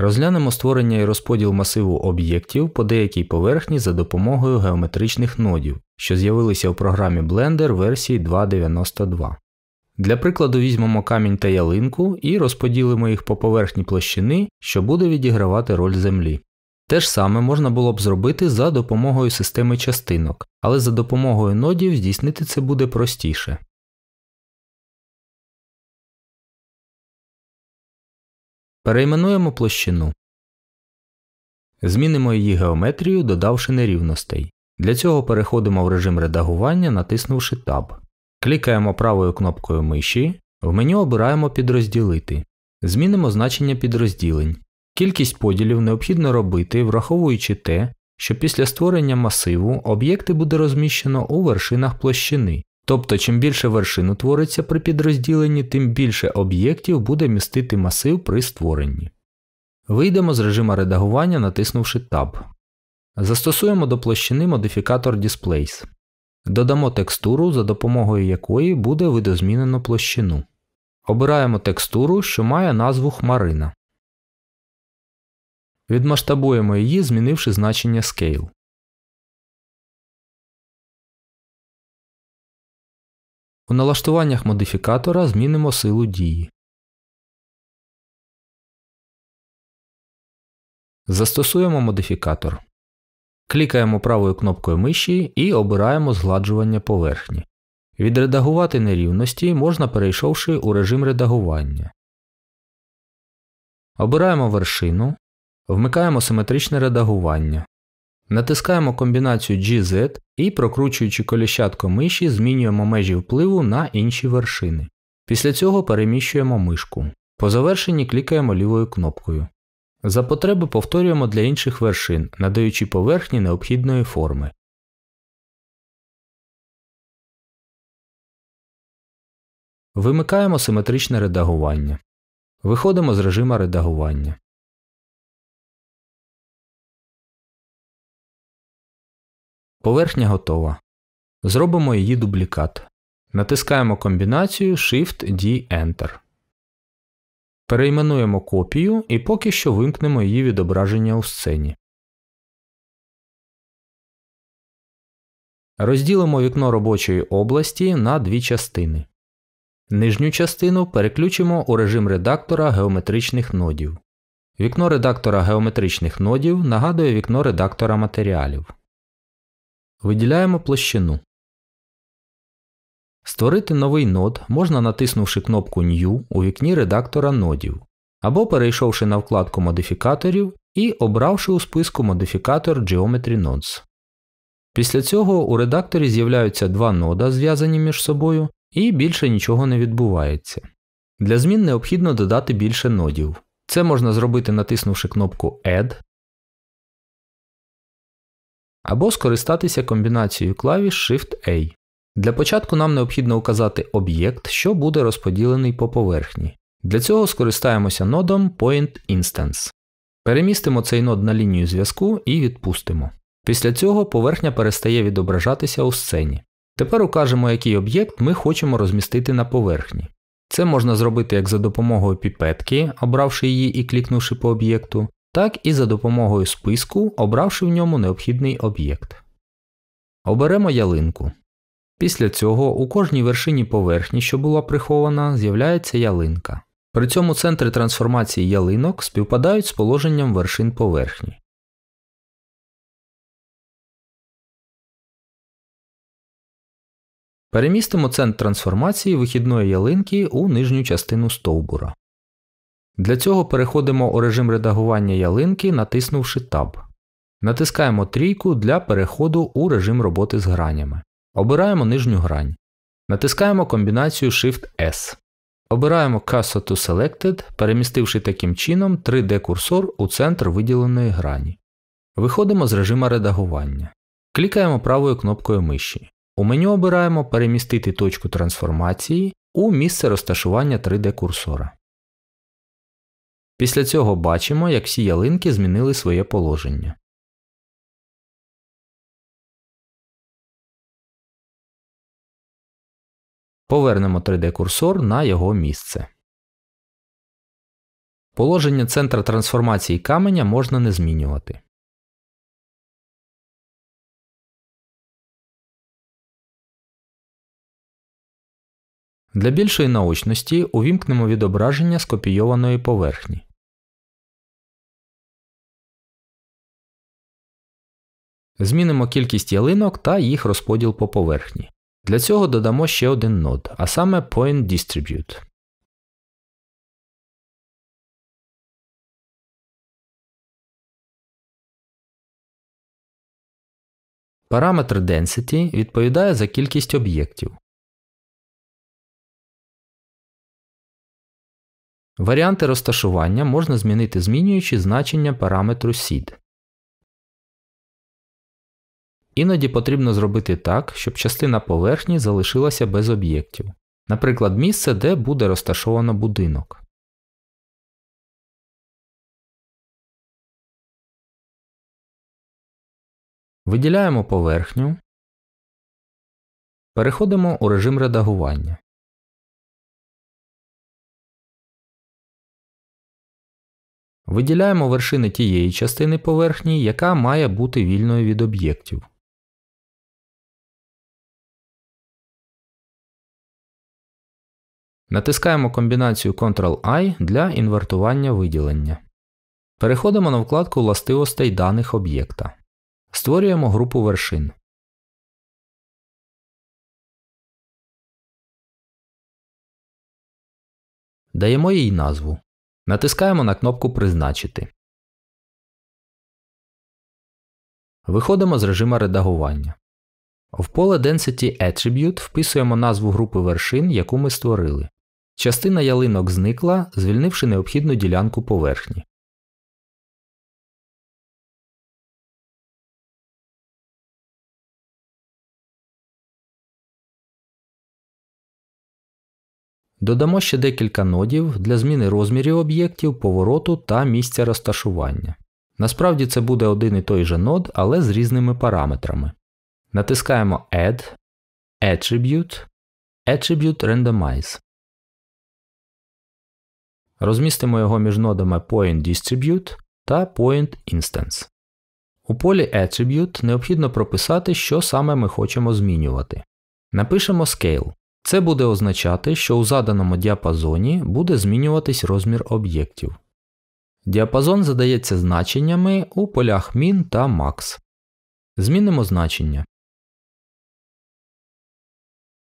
Розглянемо створення і розподіл масиву об'єктів по деякій поверхні за допомогою геометричних нодів, що з'явилися в програмі Blender версії 2.92. Для прикладу візьмемо камінь та ялинку і розподілимо їх по поверхні площини, що буде відігравати роль землі. Те ж саме можна було б зробити за допомогою системи частинок, але за допомогою нодів здійснити це буде простіше. Перейменуємо площину. Змінимо її геометрію, додавши нерівностей. Для цього переходимо в режим редагування, натиснувши Tab. Клікаємо правою кнопкою миші. В меню обираємо Підрозділити. Змінимо значення підрозділень. Кількість поділів необхідно робити, враховуючи те, що після створення масиву об'єкти буде розміщено у вершинах площини. Тобто, чим більше вершин утвориться при підрозділенні, тим більше об'єктів буде містити масив при створенні. Вийдемо з режима редагування, натиснувши Tab. Застосуємо до площини модифікатор Displays. Додамо текстуру, за допомогою якої буде видозмінено площину. Обираємо текстуру, що має назву хмарина. Відмасштабуємо її, змінивши значення Scale. У налаштуваннях модифікатора змінимо силу дії. Застосуємо модифікатор. Клікаємо правою кнопкою миші і обираємо згладжування поверхні. Відредагувати нерівності можна перейшовши у режим редагування. Обираємо вершину. Вмикаємо симетричне редагування. Натискаємо комбінацію GZ і, прокручуючи коліщатко миші, змінюємо межі впливу на інші вершини. Після цього переміщуємо мишку. По завершенні клікаємо лівою кнопкою. За потреби повторюємо для інших вершин, надаючи поверхні необхідної форми. Вимикаємо симетричне редагування. Виходимо з режима редагування. Поверхня готова. Зробимо її дублікат. Натискаємо комбінацію Shift D Enter. Перейменуємо копію і поки що вимкнемо її відображення у сцені. Розділимо вікно робочої області на дві частини. Нижню частину переключимо у режим редактора геометричних нодів. Вікно редактора геометричних нодів нагадує вікно редактора матеріалів. Виділяємо площину. Створити новий нод можна натиснувши кнопку New у вікні редактора нодів, або перейшовши на вкладку модифікаторів і обравши у списку модифікатор Geometry Nodes. Після цього у редакторі з'являються два нода, зв'язані між собою, і більше нічого не відбувається. Для змін необхідно додати більше нодів. Це можна зробити натиснувши кнопку Add або скористатися комбінацією клавіш Shift-A. Для початку нам необхідно указати об'єкт, що буде розподілений по поверхні. Для цього скористаємося нодом Point Instance. Перемістимо цей нод на лінію зв'язку і відпустимо. Після цього поверхня перестає відображатися у сцені. Тепер укажемо, який об'єкт ми хочемо розмістити на поверхні. Це можна зробити як за допомогою піпетки, обравши її і клікнувши по об'єкту, так і за допомогою списку, обравши в ньому необхідний об'єкт. Оберемо ялинку. Після цього у кожній вершині поверхні, що була прихована, з'являється ялинка. При цьому центри трансформації ялинок співпадають з положенням вершин поверхні. Перемістимо центр трансформації вихідної ялинки у нижню частину стовбура. Для цього переходимо у режим редагування ялинки, натиснувши Tab. Натискаємо трійку для переходу у режим роботи з гранями. Обираємо нижню грань. Натискаємо комбінацію Shift-S. Обираємо Casa to Selected, перемістивши таким чином 3D-курсор у центр виділеної грані. Виходимо з режима редагування. Клікаємо правою кнопкою миші. У меню обираємо Перемістити точку трансформації у місце розташування 3D-курсора. Після цього бачимо, як всі ялинки змінили своє положення. Повернемо 3D-курсор на його місце. Положення центра трансформації каменя можна не змінювати. Для більшої наочності увімкнемо відображення скопійованої поверхні. Змінимо кількість ялинок та їх розподіл по поверхні. Для цього додамо ще один нод, а саме Point Distribute. Параметр Density відповідає за кількість об'єктів. Варіанти розташування можна змінити змінюючи значення параметру seed. Іноді потрібно зробити так, щоб частина поверхні залишилася без об'єктів, наприклад, місце, де буде розташовано будинок. Виділяємо поверхню. Переходимо у режим редагування. Виділяємо вершини тієї частини поверхні, яка має бути вільною від об'єктів. Натискаємо комбінацію Ctrl-I для інвертування виділення. Переходимо на вкладку властивостей даних об'єкта. Створюємо групу вершин. Даємо їй назву. Натискаємо на кнопку Призначити. Виходимо з режима редагування. В поле Density Attribute вписуємо назву групи вершин, яку ми створили. Частина ялинок зникла, звільнивши необхідну ділянку поверхні. Додамо ще декілька нодів для зміни розмірів об'єктів, повороту та місця розташування. Насправді це буде один і той же нод, але з різними параметрами. Натискаємо Add, Attribute, Attribute Randomize. Розмістимо його між нодами Point Distribute та Point Instance. У полі Attribute необхідно прописати, що саме ми хочемо змінювати. Напишемо Scale. Це буде означати, що у заданому діапазоні буде змінюватись розмір об'єктів. Діапазон задається значеннями у полях Min та Max. Змінимо значення.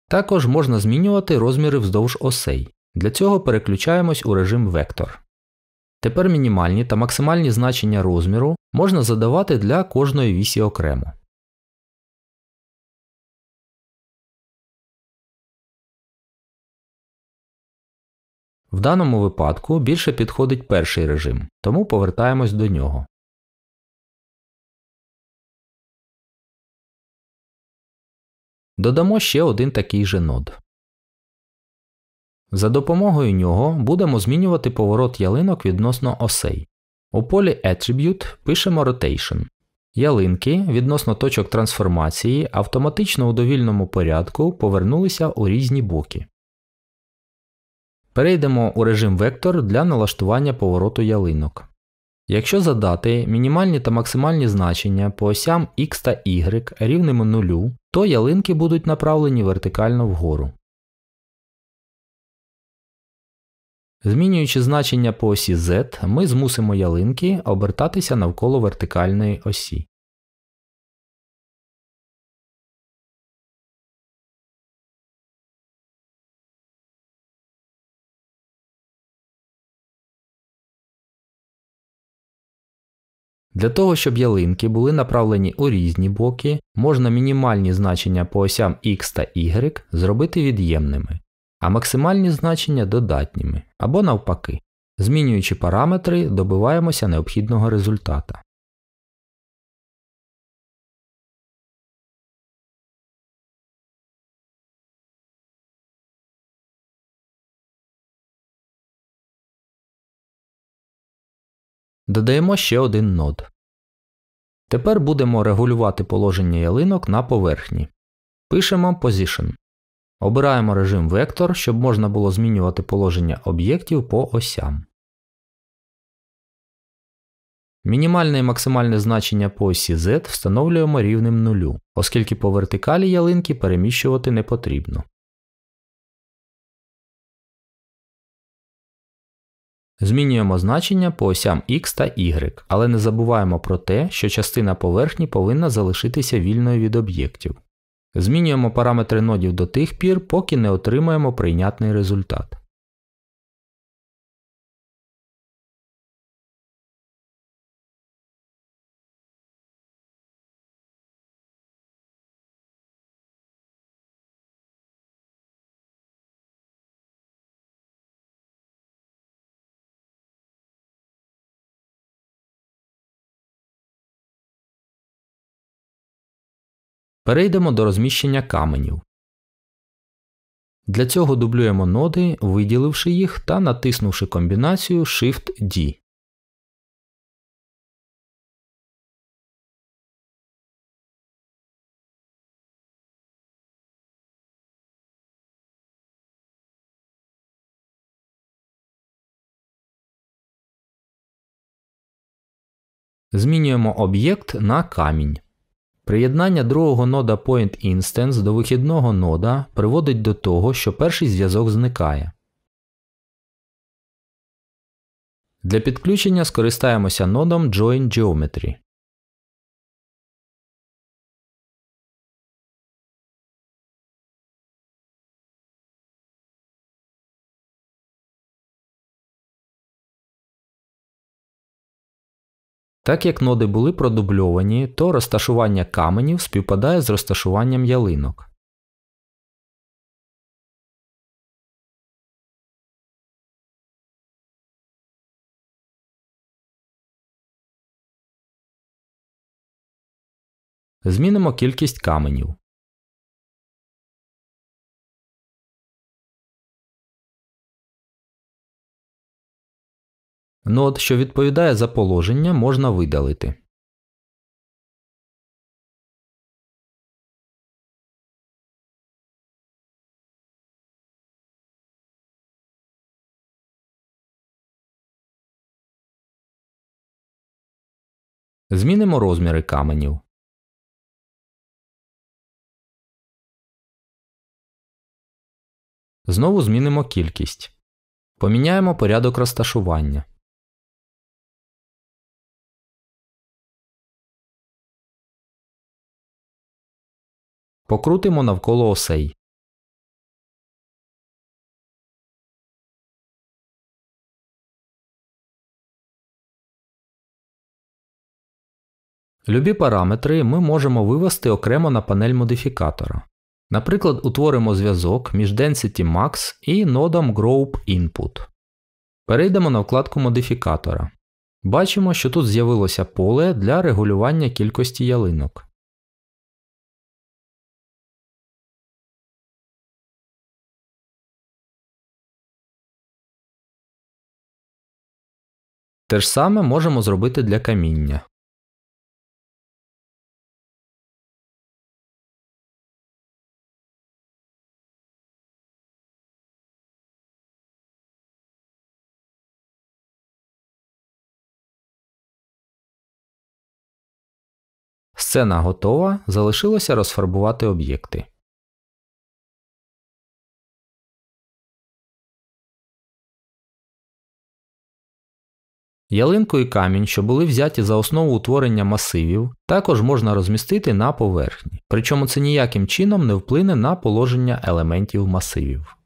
Також можна змінювати розміри вздовж осей. Для цього переключаємось у режим вектор. Тепер мінімальні та максимальні значення розміру можна задавати для кожної вісі окремо. В даному випадку більше підходить перший режим, тому повертаємось до нього. Додамо ще один такий же нод. За допомогою нього будемо змінювати поворот ялинок відносно осей. У полі Attribute пишемо Rotation. Ялинки відносно точок трансформації автоматично у довільному порядку повернулися у різні боки. Перейдемо у режим вектор для налаштування повороту ялинок. Якщо задати мінімальні та максимальні значення по осям X та Y рівними нулю, то ялинки будуть направлені вертикально вгору. Змінюючи значення по осі Z, ми змусимо ялинки обертатися навколо вертикальної осі. Для того, щоб ялинки були направлені у різні боки, можна мінімальні значення по осям X та Y зробити від'ємними а максимальні значення додатніми або навпаки. Змінюючи параметри, добиваємося необхідного результата. Додаємо ще один нод. Тепер будемо регулювати положення ялинок на поверхні. Пишемо Position. Обираємо режим вектор, щоб можна було змінювати положення об'єктів по осям. Мінімальне і максимальне значення по осі Z встановлюємо рівнем нулю, оскільки по вертикалі ялинки переміщувати не потрібно. Змінюємо значення по осям X та Y, але не забуваємо про те, що частина поверхні повинна залишитися вільною від об'єктів. Змінюємо параметри нодів до тих пір, поки не отримаємо прийнятний результат. Перейдемо до розміщення каменів. Для цього дублюємо ноди, виділивши їх та натиснувши комбінацію Shift-D. Змінюємо об'єкт на камінь. Приєднання другого нода Point Instance до вихідного нода приводить до того, що перший зв'язок зникає. Для підключення скористаємося нодом Join Geometry. Так як ноди були продубльовані, то розташування каменів співпадає з розташуванням ялинок. Змінимо кількість каменів. Нот, ну, що відповідає за положення, можна видалити. Змінимо розміри каменів. Знову змінимо кількість. Поміняємо порядок розташування. Покрутимо навколо осей. Любі параметри ми можемо вивести окремо на панель модифікатора. Наприклад, утворимо зв'язок між Density Max і нодом Group Input. Перейдемо на вкладку модифікатора. Бачимо, що тут з'явилося поле для регулювання кількості ялинок. Те ж саме можемо зробити для каміння. Сцена готова, залишилося розфарбувати об'єкти. Ялинку і камінь, що були взяті за основу утворення масивів, також можна розмістити на поверхні, причому це ніяким чином не вплине на положення елементів масивів.